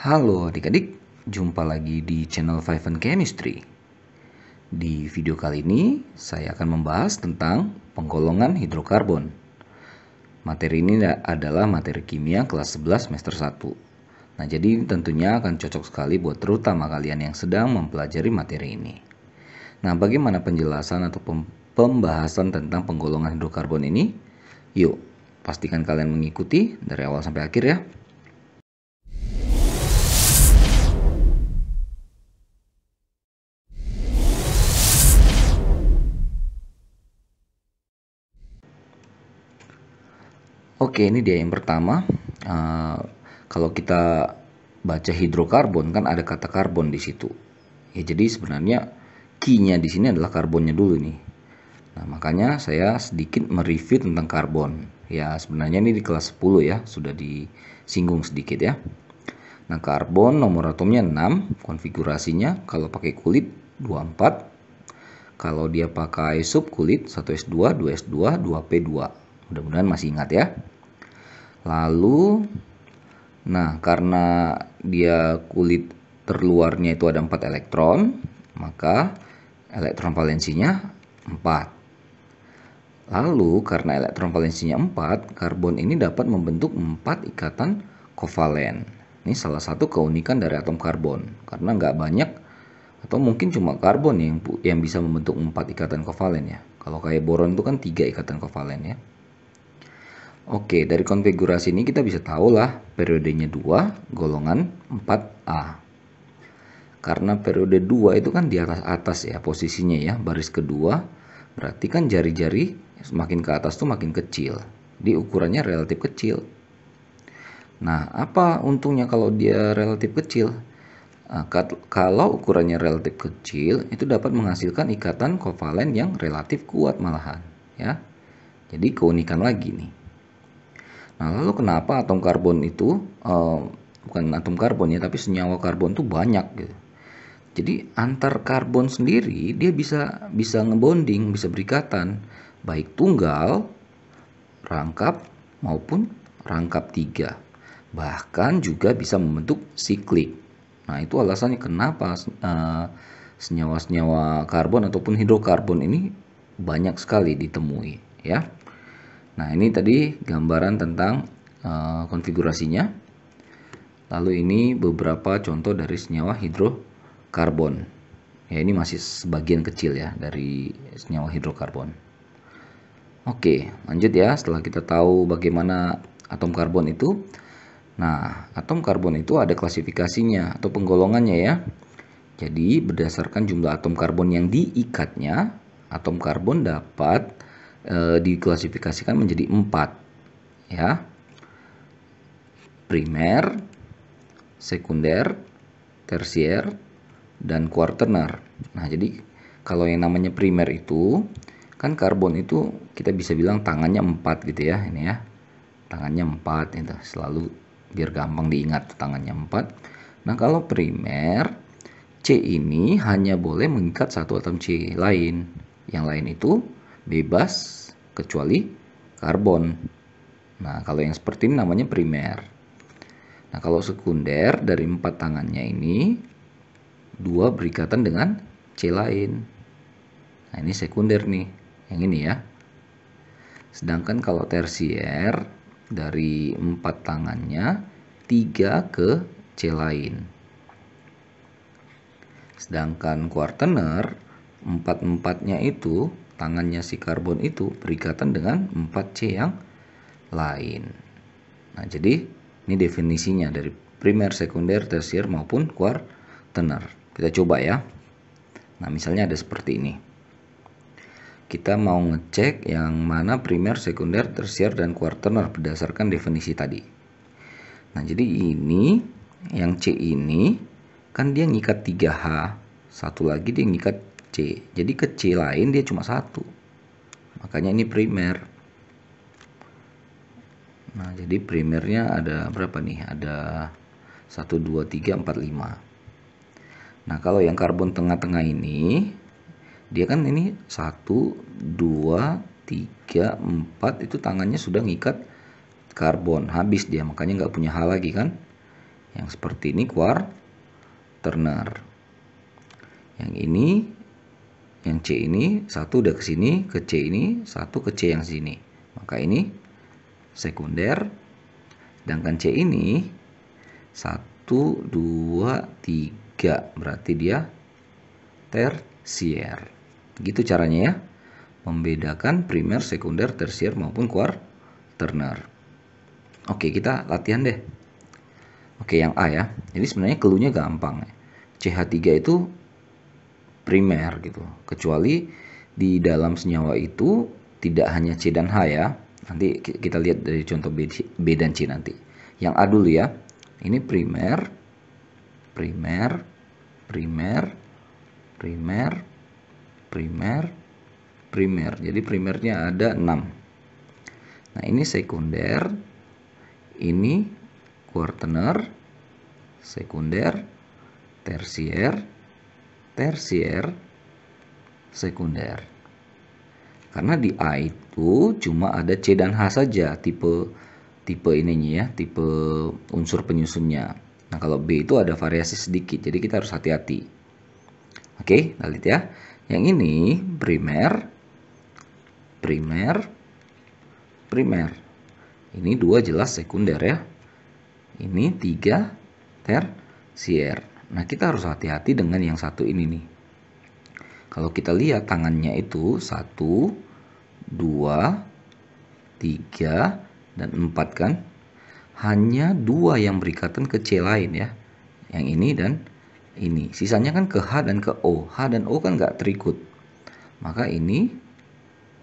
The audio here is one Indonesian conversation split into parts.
Halo adik-adik, jumpa lagi di channel Five and Chemistry. Di video kali ini, saya akan membahas tentang penggolongan hidrokarbon. Materi ini adalah materi kimia kelas 11 semester 1. Nah, jadi tentunya akan cocok sekali buat terutama kalian yang sedang mempelajari materi ini. Nah, bagaimana penjelasan atau pembahasan tentang penggolongan hidrokarbon ini? Yuk, pastikan kalian mengikuti dari awal sampai akhir ya. Oke, ini dia yang pertama. Uh, kalau kita baca hidrokarbon kan ada kata karbon di situ. Ya jadi sebenarnya key-nya di sini adalah karbonnya dulu nih. Nah, makanya saya sedikit mereview tentang karbon. Ya, sebenarnya ini di kelas 10 ya, sudah disinggung sedikit ya. Nah, karbon nomor atomnya 6, konfigurasinya kalau pakai kulit 24. Kalau dia pakai sub kulit 1S2, 2S2, 2P2. Mudah-mudahan masih ingat ya. Lalu nah karena dia kulit terluarnya itu ada empat elektron, maka elektron valensinya 4. Lalu karena elektron valensinya 4, karbon ini dapat membentuk 4 ikatan kovalen. Ini salah satu keunikan dari atom karbon karena nggak banyak atau mungkin cuma karbon yang yang bisa membentuk 4 ikatan kovalen ya. Kalau kayak boron itu kan tiga ikatan kovalen ya. Oke, dari konfigurasi ini kita bisa tahu lah periodenya 2, golongan 4A. Karena periode 2 itu kan di atas atas ya posisinya ya, baris kedua. Berarti kan jari-jari semakin ke atas tuh makin kecil. Di ukurannya relatif kecil. Nah, apa untungnya kalau dia relatif kecil? Nah, kalau ukurannya relatif kecil, itu dapat menghasilkan ikatan kovalen yang relatif kuat malahan, ya. Jadi keunikan lagi nih. Nah, lalu kenapa atom karbon itu uh, bukan atom karbon ya, tapi senyawa karbon itu banyak gitu. Jadi antar karbon sendiri dia bisa bisa ngebonding, bisa berikatan baik tunggal, rangkap maupun rangkap tiga. Bahkan juga bisa membentuk siklik. Nah, itu alasannya kenapa uh, senyawa-senyawa karbon ataupun hidrokarbon ini banyak sekali ditemui ya. Nah, ini tadi gambaran tentang uh, konfigurasinya. Lalu ini beberapa contoh dari senyawa hidrokarbon. Ya, ini masih sebagian kecil ya dari senyawa hidrokarbon. Oke, lanjut ya. Setelah kita tahu bagaimana atom karbon itu, Nah, atom karbon itu ada klasifikasinya atau penggolongannya ya. Jadi, berdasarkan jumlah atom karbon yang diikatnya, atom karbon dapat e, diklasifikasikan menjadi empat ya primer sekunder tersier dan kuartener. nah jadi kalau yang namanya primer itu kan karbon itu kita bisa bilang tangannya empat gitu ya ini ya tangannya empat itu selalu biar gampang diingat tangannya empat nah kalau primer C ini hanya boleh mengikat satu atom C lain yang lain itu bebas kecuali karbon. Nah, kalau yang seperti ini namanya primer. Nah, kalau sekunder dari empat tangannya ini dua berikatan dengan C lain. Nah, ini sekunder nih, yang ini ya. Sedangkan kalau tersier dari empat tangannya tiga ke C lain. Sedangkan kuartener empat-empatnya itu tangannya si karbon itu berikatan dengan 4C yang lain. Nah, jadi ini definisinya dari primer, sekunder, tersier maupun kuartener. Kita coba ya. Nah, misalnya ada seperti ini. Kita mau ngecek yang mana primer, sekunder, tersier dan kuartener berdasarkan definisi tadi. Nah, jadi ini yang C ini kan dia ngikat 3H, satu lagi dia ngikat C. Jadi ke C lain dia cuma satu. Makanya ini primer. Nah, jadi primernya ada berapa nih? Ada 1, 2, 3, 4, 5. Nah, kalau yang karbon tengah-tengah ini, dia kan ini 1, 2, 3, 4, itu tangannya sudah ngikat karbon. Habis dia, makanya nggak punya hal lagi kan? Yang seperti ini kuar, ternar. Yang ini yang C ini satu udah ke sini, ke C ini satu ke C yang sini. Maka ini sekunder. Sedangkan C ini 1 2 3 berarti dia tersier. Gitu caranya ya. Membedakan primer, sekunder, tersier maupun kuarterner. Oke, kita latihan deh. Oke, yang A ya. Jadi sebenarnya keluhnya gampang. CH3 itu primer gitu. Kecuali di dalam senyawa itu tidak hanya C dan H ya. Nanti kita lihat dari contoh B, dan C nanti. Yang A dulu ya. Ini primer, primer, primer, primer, primer, primer. Jadi primernya ada 6. Nah, ini sekunder, ini quaternary, sekunder, tersier, tersier, sekunder. Karena di A itu cuma ada C dan H saja tipe tipe ininya ya, tipe unsur penyusunnya. Nah, kalau B itu ada variasi sedikit, jadi kita harus hati-hati. Oke, lanjut ya. Yang ini primer, primer, primer. Ini dua jelas sekunder ya. Ini tiga tersier. Nah, kita harus hati-hati dengan yang satu ini nih. Kalau kita lihat tangannya itu satu dua tiga dan empat kan? Hanya dua yang berikatan ke C lain ya. Yang ini dan ini. Sisanya kan ke H dan ke O. H dan O kan nggak terikut. Maka ini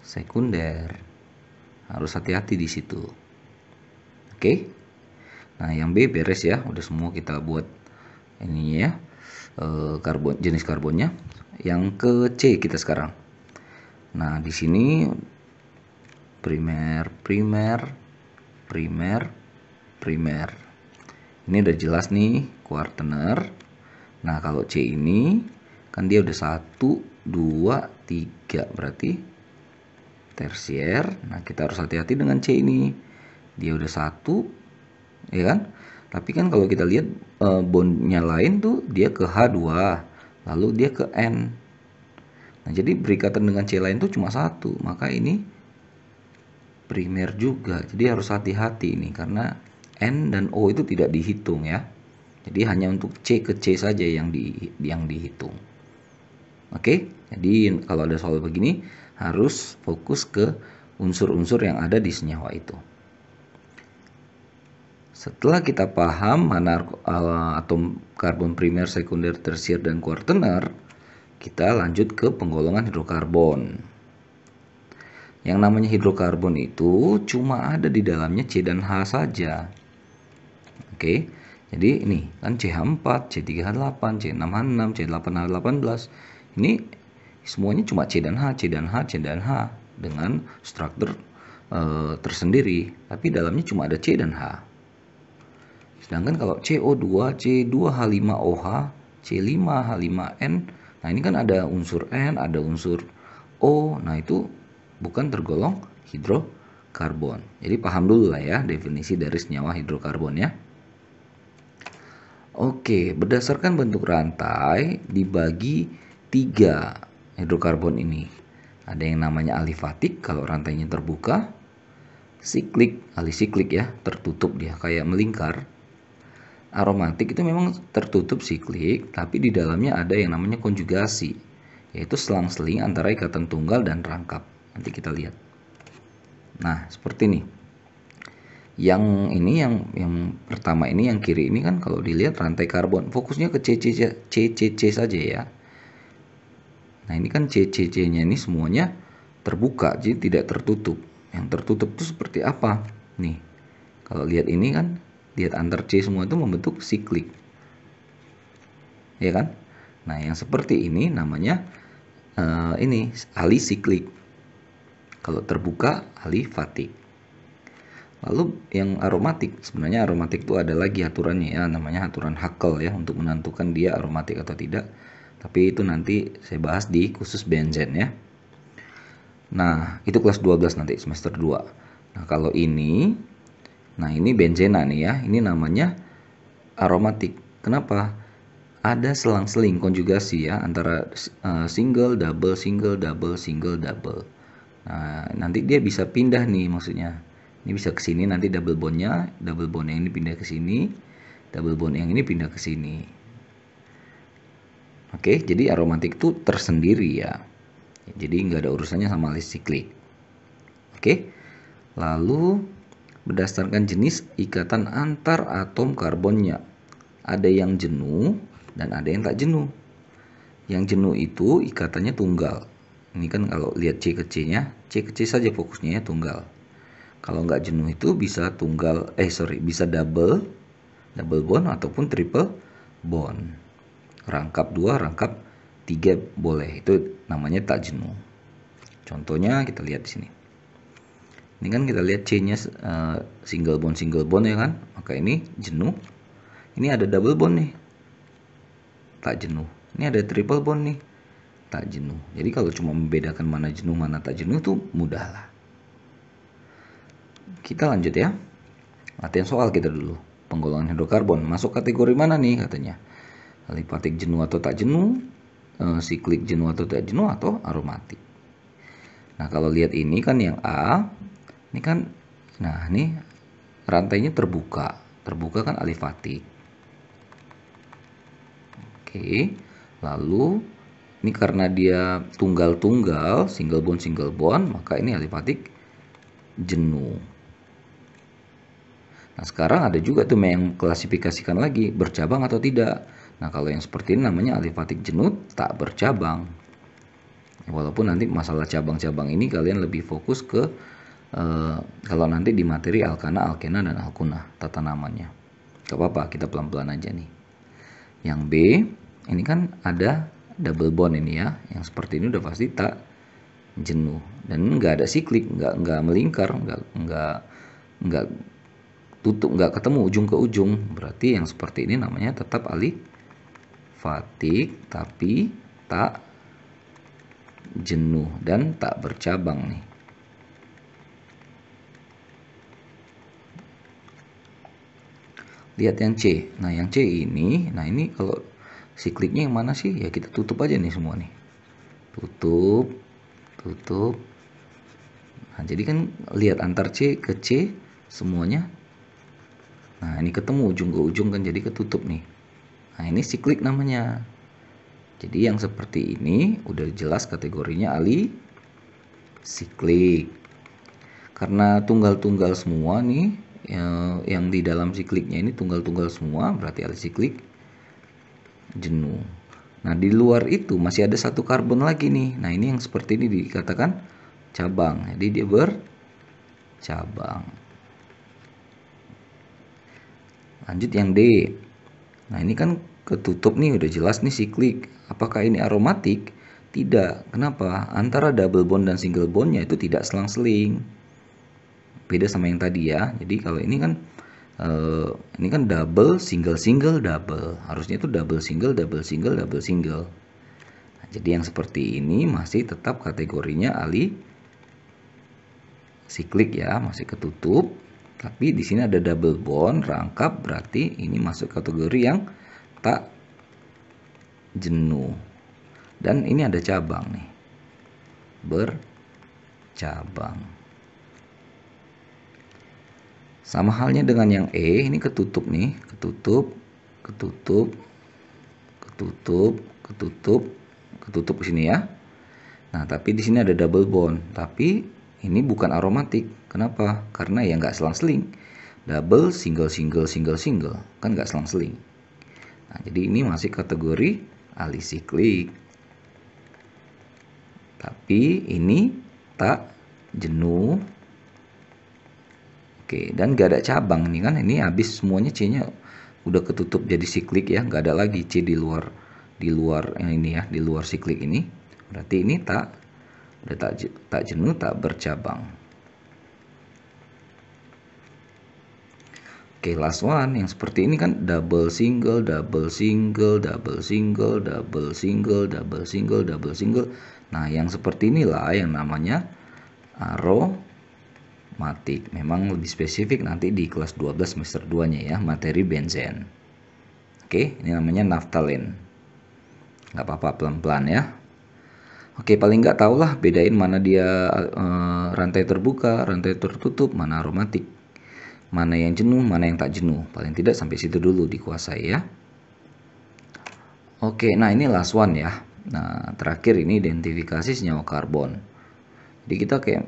sekunder. Harus hati-hati di situ. Oke. Nah, yang B beres ya. Udah semua kita buat ini ya eh, karbon jenis karbonnya yang ke C kita sekarang nah di sini primer primer primer primer ini udah jelas nih kuartener nah kalau C ini kan dia udah satu dua tiga berarti tersier nah kita harus hati-hati dengan C ini dia udah satu ya kan tapi kan kalau kita lihat eh, bondnya lain tuh dia ke H2, lalu dia ke N. Nah, jadi berikatan dengan C lain tuh cuma satu, maka ini primer juga. Jadi harus hati-hati ini karena N dan O itu tidak dihitung ya. Jadi hanya untuk C ke C saja yang di yang dihitung. Oke, jadi kalau ada soal begini harus fokus ke unsur-unsur yang ada di senyawa itu. Setelah kita paham mana eh, atom karbon primer, sekunder, tersier, dan kuartener, kita lanjut ke penggolongan hidrokarbon. Yang namanya hidrokarbon itu cuma ada di dalamnya C dan H saja. Oke, jadi ini kan CH4, C3H8, C6H6, C8H18. Ini semuanya cuma C dan H, C dan H, C dan H dengan struktur e, eh, tersendiri, tapi dalamnya cuma ada C dan H. Sedangkan kalau CO2, C2H5OH, C5H5N, nah ini kan ada unsur N, ada unsur O, nah itu bukan tergolong hidrokarbon. Jadi paham dulu lah ya definisi dari senyawa hidrokarbon ya. Oke, berdasarkan bentuk rantai dibagi tiga hidrokarbon ini. Ada yang namanya alifatik kalau rantainya terbuka, siklik, alisiklik ya, tertutup dia kayak melingkar aromatik itu memang tertutup siklik, tapi di dalamnya ada yang namanya konjugasi, yaitu selang-seling antara ikatan tunggal dan rangkap. Nanti kita lihat. Nah, seperti ini. Yang ini yang yang pertama ini yang kiri ini kan kalau dilihat rantai karbon, fokusnya ke CCC CCC saja ya. Nah, ini kan CCC-nya ini semuanya terbuka, jadi tidak tertutup. Yang tertutup itu seperti apa? Nih. Kalau lihat ini kan diet antar C semua itu membentuk siklik. Ya kan? Nah, yang seperti ini namanya uh, ini alisiklik. siklik. Kalau terbuka alifatik. fatik. Lalu yang aromatik, sebenarnya aromatik itu ada lagi aturannya ya, namanya aturan hakel ya untuk menentukan dia aromatik atau tidak. Tapi itu nanti saya bahas di khusus benzen ya. Nah, itu kelas 12 nanti semester 2. Nah, kalau ini Nah, ini benzena nih ya. Ini namanya aromatik. Kenapa? Ada selang-seling konjugasi ya antara eh, single, double, single, double, single, double. Nah, nanti dia bisa pindah nih maksudnya. Ini bisa ke sini nanti double bondnya, double bond yang ini pindah ke sini, double bond yang ini pindah ke sini. Oke, jadi aromatik itu tersendiri ya. Jadi nggak ada urusannya sama listrik. Oke, lalu berdasarkan jenis ikatan antar atom karbonnya. Ada yang jenuh dan ada yang tak jenuh. Yang jenuh itu ikatannya tunggal. Ini kan kalau lihat C ke C-nya, C ke C saja fokusnya ya tunggal. Kalau nggak jenuh itu bisa tunggal, eh sorry, bisa double, double bond ataupun triple bond. Rangkap dua, rangkap tiga boleh. Itu namanya tak jenuh. Contohnya kita lihat di sini ini kan kita lihat C nya uh, eh, single bond single bond ya kan maka ini jenuh ini ada double bond nih tak jenuh ini ada triple bond nih tak jenuh jadi kalau cuma membedakan mana jenuh mana tak jenuh itu mudah lah kita lanjut ya latihan soal kita dulu penggolongan hidrokarbon masuk kategori mana nih katanya Lipatik jenuh atau tak jenuh e, siklik jenuh atau tak jenuh atau aromatik nah kalau lihat ini kan yang A ini kan nah ini rantainya terbuka terbuka kan alifatik oke lalu ini karena dia tunggal-tunggal single bond single bond maka ini alifatik jenuh nah sekarang ada juga tuh yang klasifikasikan lagi bercabang atau tidak nah kalau yang seperti ini namanya alifatik jenuh tak bercabang walaupun nanti masalah cabang-cabang ini kalian lebih fokus ke uh, kalau nanti di materi alkana, alkena dan alkuna tata namanya. Gak apa-apa, kita pelan-pelan aja nih. Yang B, ini kan ada double bond ini ya, yang seperti ini udah pasti tak jenuh dan nggak ada siklik, nggak nggak melingkar, nggak nggak nggak tutup, nggak ketemu ujung ke ujung. Berarti yang seperti ini namanya tetap alif fatik tapi tak jenuh dan tak bercabang nih. lihat yang C nah yang C ini nah ini kalau sikliknya yang mana sih ya kita tutup aja nih semua nih tutup tutup nah jadi kan lihat antar C ke C semuanya nah ini ketemu ujung ke ujung kan jadi ketutup nih nah ini siklik namanya jadi yang seperti ini udah jelas kategorinya ali siklik. Karena tunggal-tunggal semua nih, yang, di dalam sikliknya ini tunggal-tunggal semua berarti siklik jenuh. Nah, di luar itu masih ada satu karbon lagi nih. Nah, ini yang seperti ini dikatakan cabang. Jadi dia ber cabang. Lanjut yang D. Nah, ini kan ketutup nih udah jelas nih siklik. Apakah ini aromatik? Tidak. Kenapa? Antara double bond dan single bondnya itu tidak selang-seling beda sama yang tadi ya jadi kalau ini kan uh, ini kan double single single double harusnya itu double single double single double single nah, jadi yang seperti ini masih tetap kategorinya ali siklik ya masih ketutup tapi di sini ada double bond rangkap berarti ini masuk kategori yang tak jenuh dan ini ada cabang nih bercabang sama halnya dengan yang E, ini ketutup nih, ketutup, ketutup, ketutup, ketutup, ketutup di sini ya. Nah, tapi di sini ada double bond, tapi ini bukan aromatik. Kenapa? Karena ya nggak selang-seling. Double, single, single, single, single, kan nggak selang-seling. Nah, jadi ini masih kategori alisiklik. Tapi ini tak jenuh Oke, dan gak ada cabang nih kan. Ini habis semuanya C-nya udah ketutup jadi siklik ya. Gak ada lagi C di luar di luar yang ini ya, di luar siklik ini. Berarti ini tak udah tak tak jenuh, tak bercabang. Oke, last one yang seperti ini kan double single, double single, double single, double single, double single, double single. Nah, yang seperti inilah yang namanya arrow mati. Memang lebih spesifik nanti di kelas 12 semester 2-nya ya, materi benzen. Oke, ini namanya naftalin. Nggak apa-apa, pelan-pelan ya. Oke, paling nggak lah bedain mana dia e, rantai terbuka, rantai tertutup, mana aromatik. Mana yang jenuh, mana yang tak jenuh. Paling tidak sampai situ dulu dikuasai ya. Oke, nah ini last one ya. Nah, terakhir ini identifikasi senyawa karbon. Jadi kita kayak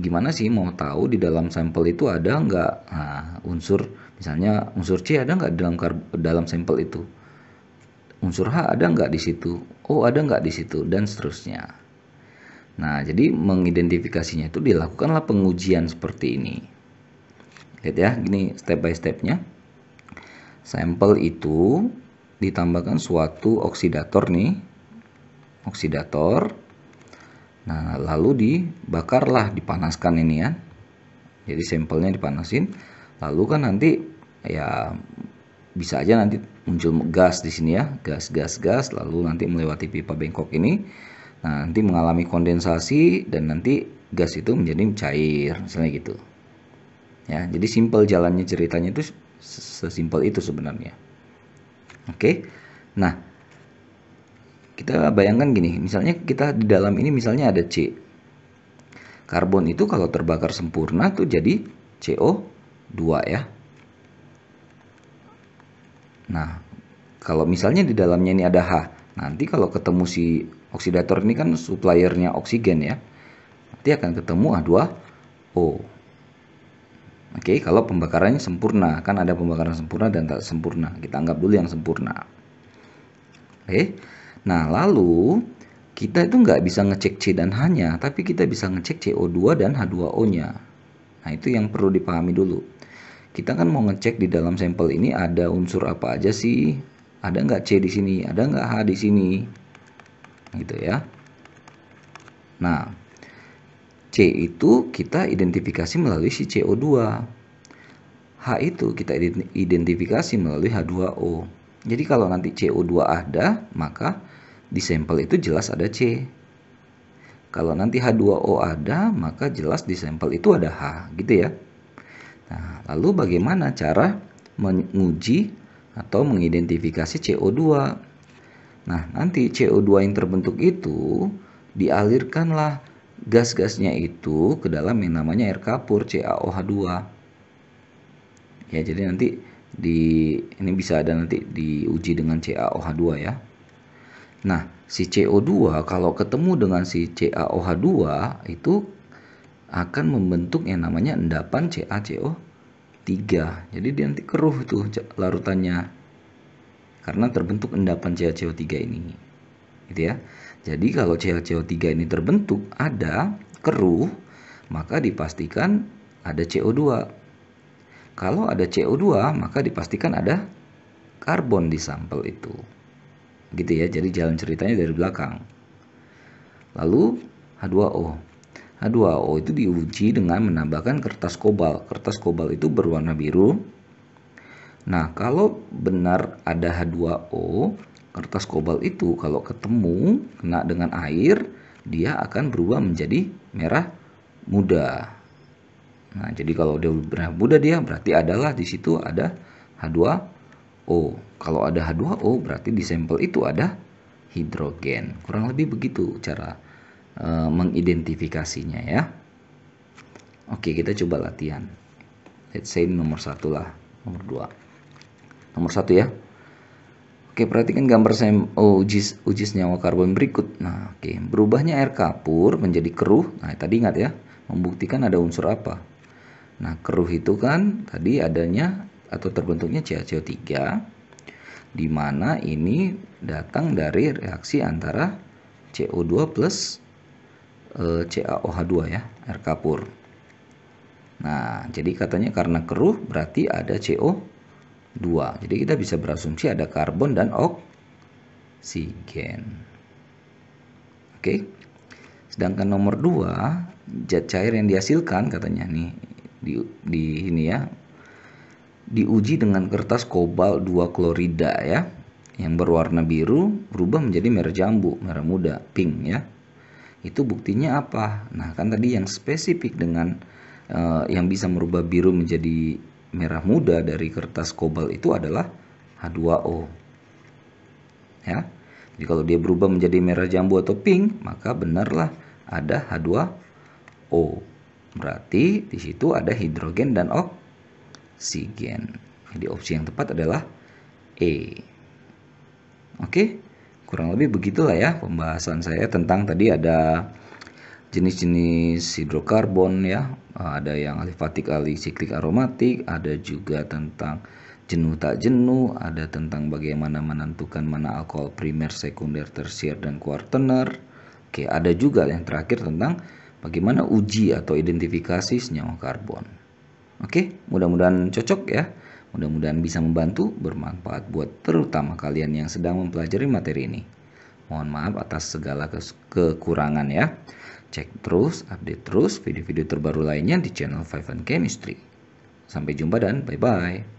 gimana sih mau tahu di dalam sampel itu ada nggak nah, unsur misalnya unsur C ada nggak dalam dalam sampel itu unsur H ada nggak di situ oh ada nggak di situ dan seterusnya nah jadi mengidentifikasinya itu dilakukanlah pengujian seperti ini lihat ya gini step by stepnya sampel itu ditambahkan suatu oksidator nih oksidator Nah, lalu dibakarlah, dipanaskan ini ya. Jadi sampelnya dipanasin, lalu kan nanti ya bisa aja nanti muncul gas di sini ya, gas gas gas, lalu nanti melewati pipa bengkok ini. Nah, nanti mengalami kondensasi dan nanti gas itu menjadi cair, misalnya gitu. Ya, jadi simpel jalannya ceritanya itu sesimpel itu sebenarnya. Oke. Nah, kita bayangkan gini, misalnya kita di dalam ini misalnya ada C. Karbon itu kalau terbakar sempurna tuh jadi CO2 ya. Nah, kalau misalnya di dalamnya ini ada H, nanti kalau ketemu si oksidator ini kan suppliernya oksigen ya. Nanti akan ketemu H2O. Oke, kalau pembakarannya sempurna, kan ada pembakaran sempurna dan tak sempurna. Kita anggap dulu yang sempurna. Oke. Nah, lalu kita itu nggak bisa ngecek C dan H-nya, tapi kita bisa ngecek CO2 dan H2O-nya. Nah, itu yang perlu dipahami dulu. Kita kan mau ngecek di dalam sampel ini ada unsur apa aja sih? Ada nggak C di sini? Ada nggak H di sini? Gitu ya. Nah, C itu kita identifikasi melalui si CO2. H itu kita identifikasi melalui H2O. Jadi kalau nanti CO2 ada, maka di sampel itu jelas ada C. Kalau nanti H2O ada, maka jelas di sampel itu ada H, gitu ya. Nah, lalu bagaimana cara menguji atau mengidentifikasi CO2? Nah, nanti CO2 yang terbentuk itu dialirkanlah gas-gasnya itu ke dalam yang namanya air kapur CaOH2. Ya, jadi nanti di ini bisa ada nanti diuji dengan CaOH2 ya. Nah, si CO2 kalau ketemu dengan si CaOH2 itu akan membentuk yang namanya endapan CaCO3. Jadi dia nanti keruh itu larutannya. Karena terbentuk endapan CaCO3 ini. Gitu ya. Jadi kalau CaCO3 ini terbentuk ada keruh, maka dipastikan ada CO2. Kalau ada CO2, maka dipastikan ada karbon di sampel itu gitu ya jadi jalan ceritanya dari belakang lalu H2O H2O itu diuji dengan menambahkan kertas kobal kertas kobal itu berwarna biru nah kalau benar ada H2O kertas kobal itu kalau ketemu kena dengan air dia akan berubah menjadi merah muda nah jadi kalau dia berubah muda dia berarti adalah di situ ada H2 o O. Kalau ada H2O berarti di sampel itu ada hidrogen. Kurang lebih begitu cara e, mengidentifikasinya ya. Oke, kita coba latihan. Let's say ini nomor satu lah, nomor dua. Nomor satu ya. Oke, perhatikan gambar sem oh, uji, uji senyawa karbon berikut. Nah, oke, berubahnya air kapur menjadi keruh. Nah, tadi ingat ya, membuktikan ada unsur apa. Nah, keruh itu kan tadi adanya atau terbentuknya CaCO3 di mana ini datang dari reaksi antara CO2 plus e, eh, CaOH2 ya, air kapur. Nah, jadi katanya karena keruh berarti ada CO2. Jadi kita bisa berasumsi ada karbon dan oksigen. Oke. Sedangkan nomor 2, zat cair yang dihasilkan katanya nih di, di ini ya, diuji dengan kertas kobal 2 klorida ya yang berwarna biru berubah menjadi merah jambu, merah muda, pink ya. Itu buktinya apa? Nah, kan tadi yang spesifik dengan uh, yang bisa merubah biru menjadi merah muda dari kertas kobal itu adalah H2O. Ya. Jadi kalau dia berubah menjadi merah jambu atau pink, maka benarlah ada H2O. Berarti di situ ada hidrogen dan oksigen oksigen. Jadi opsi yang tepat adalah E. Oke, kurang lebih begitulah ya pembahasan saya tentang tadi ada jenis-jenis hidrokarbon ya, eh, ada yang alifatik, alisiklik, aromatik, ada juga tentang jenuh tak jenuh, ada tentang bagaimana menentukan mana alkohol primer, sekunder, tersier, dan kuartener. Oke, ada juga yang terakhir tentang bagaimana uji atau identifikasi senyawa karbon. Oke, mudah-mudahan cocok ya. Mudah-mudahan bisa membantu, bermanfaat buat terutama kalian yang sedang mempelajari materi ini. Mohon maaf atas segala kekurangan ya. Cek terus, update terus video-video terbaru lainnya di channel Five and Chemistry. Sampai jumpa dan bye-bye.